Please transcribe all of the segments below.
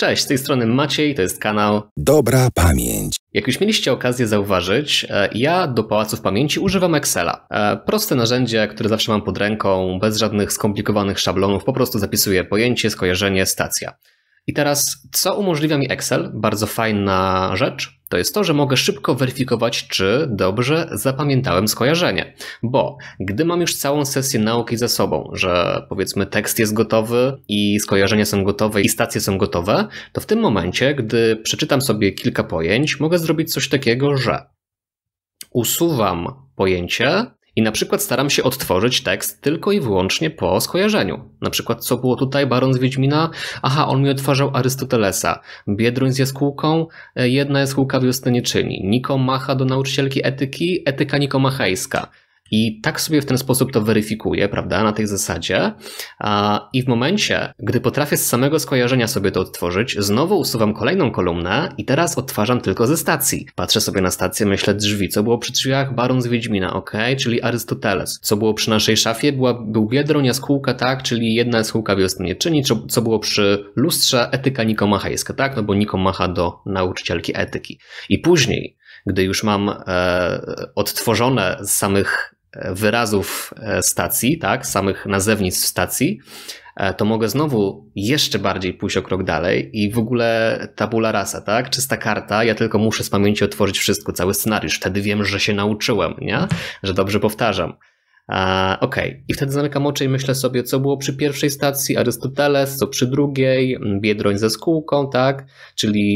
Cześć, z tej strony Maciej, to jest kanał Dobra Pamięć. Jak już mieliście okazję zauważyć, e, ja do Pałaców Pamięci używam Excela. E, proste narzędzie, które zawsze mam pod ręką, bez żadnych skomplikowanych szablonów, po prostu zapisuję pojęcie, skojarzenie, stacja. I teraz, co umożliwia mi Excel? Bardzo fajna rzecz to jest to, że mogę szybko weryfikować, czy dobrze zapamiętałem skojarzenie. Bo gdy mam już całą sesję nauki za sobą, że powiedzmy tekst jest gotowy i skojarzenia są gotowe i stacje są gotowe, to w tym momencie, gdy przeczytam sobie kilka pojęć, mogę zrobić coś takiego, że usuwam pojęcie i na przykład staram się odtworzyć tekst tylko i wyłącznie po skojarzeniu. Na przykład co było tutaj, Baron z Wiedźmina? Aha, on mi odtwarzał Arystotelesa. Biedroń z jaskółką? E, jedna jaskółka wiosny nie czyni. Niko Macha do nauczycielki etyki? Etyka nikomachejska. I tak sobie w ten sposób to weryfikuję, prawda, na tej zasadzie. I w momencie, gdy potrafię z samego skojarzenia sobie to odtworzyć, znowu usuwam kolejną kolumnę i teraz odtwarzam tylko ze stacji. Patrzę sobie na stację, myślę drzwi, co było przy drzwiach? Baron z Wiedźmina, ok, czyli Arystoteles. Co było przy naszej szafie? Była, był Biedroń, jaskółka, tak, czyli jedna jaskółka nie czyni. Co było przy lustrze? Etyka nikomachejska, tak, no bo nikomacha do nauczycielki etyki. I później, gdy już mam e, odtworzone z samych wyrazów e, stacji, tak, samych nazewnictw stacji, e, to mogę znowu jeszcze bardziej pójść o krok dalej i w ogóle tabula rasa, tak? Czysta karta, ja tylko muszę z pamięci otworzyć wszystko, cały scenariusz. Wtedy wiem, że się nauczyłem, nie? Że dobrze powtarzam. Okej, okay. i wtedy zamykam oczy i myślę sobie, co było przy pierwszej stacji Arystoteles, co przy drugiej, Biedroń ze skółką, tak? Czyli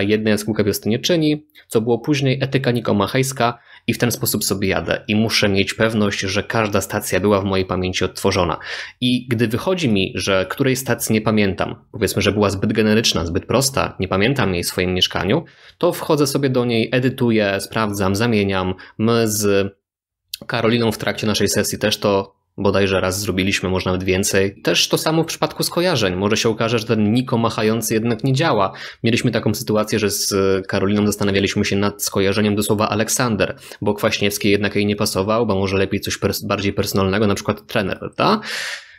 jedna jaskółka czyni, co było później Etyka Nikomachejska i w ten sposób sobie jadę. I muszę mieć pewność, że każda stacja była w mojej pamięci odtworzona. I gdy wychodzi mi, że której stacji nie pamiętam, powiedzmy, że była zbyt generyczna, zbyt prosta, nie pamiętam jej w swoim mieszkaniu, to wchodzę sobie do niej, edytuję, sprawdzam, zamieniam, my z Karoliną w trakcie naszej sesji też to bodajże raz zrobiliśmy, może nawet więcej. Też to samo w przypadku skojarzeń. Może się okaże, że ten niko machający jednak nie działa. Mieliśmy taką sytuację, że z e, Karoliną zastanawialiśmy się nad skojarzeniem do słowa Aleksander, bo Kwaśniewski jednak jej nie pasował, bo może lepiej coś pers bardziej personalnego, na przykład trener, prawda?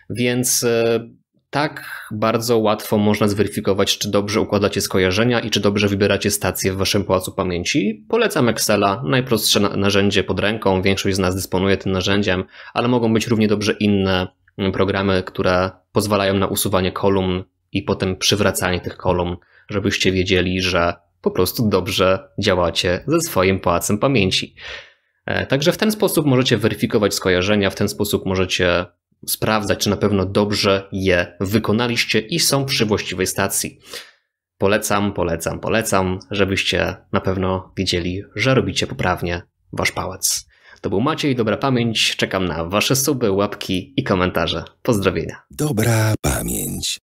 Więc e, tak bardzo łatwo można zweryfikować, czy dobrze układacie skojarzenia i czy dobrze wybieracie stacje w waszym pałacu pamięci. Polecam Excela, najprostsze narzędzie pod ręką, większość z nas dysponuje tym narzędziem, ale mogą być równie dobrze inne mm, programy, które pozwalają na usuwanie kolumn i potem przywracanie tych kolumn, żebyście wiedzieli, że po prostu dobrze działacie ze swoim pałacem pamięci. E, także w ten sposób możecie weryfikować skojarzenia, w ten sposób możecie sprawdzać, czy na pewno dobrze je wykonaliście i są przy właściwej stacji. Polecam, polecam, polecam, żebyście na pewno wiedzieli, że robicie poprawnie wasz pałac. To był Maciej, dobra pamięć. Czekam na wasze suby, łapki i komentarze. Pozdrowienia. Dobra pamięć.